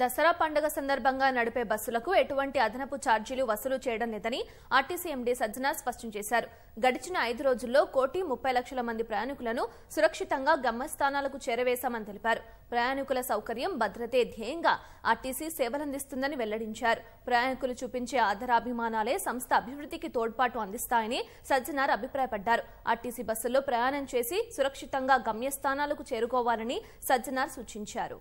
దసరా పండుగ సందర్భంగా నడిపే బస్సులకు ఎటువంటి అదనపు ఛార్జీలు వసూలు చేయడం లేదని ఆర్టీసీ ఎండీ సజ్జన స్పష్టం చేశారు గడిచిన ఐదు రోజుల్లో కోటి ముప్పై లక్షల మంది ప్రయాణికులను సురక్షితంగా గమ్యస్థానాలకు చేరవేశామని తెలిపారు ప్రయాణికుల సౌకర్యం భద్రతే ధ్యేయంగా ఆర్టీసీ సేవలందిస్తుందని వెల్లడించారు ప్రయాణికులు చూపించే ఆధారాభిమానాలే సంస్థ అభివృద్ధికి తోడ్పాటు అందిస్తాయని సజ్జనార్ అభిప్రాయపడ్డారు ఆర్టీసీ బస్సుల్లో ప్రయాణం చేసి సురక్షితంగా గమ్యస్థానాలకు చేరుకోవాలని సజ్జనార్ సూచించారు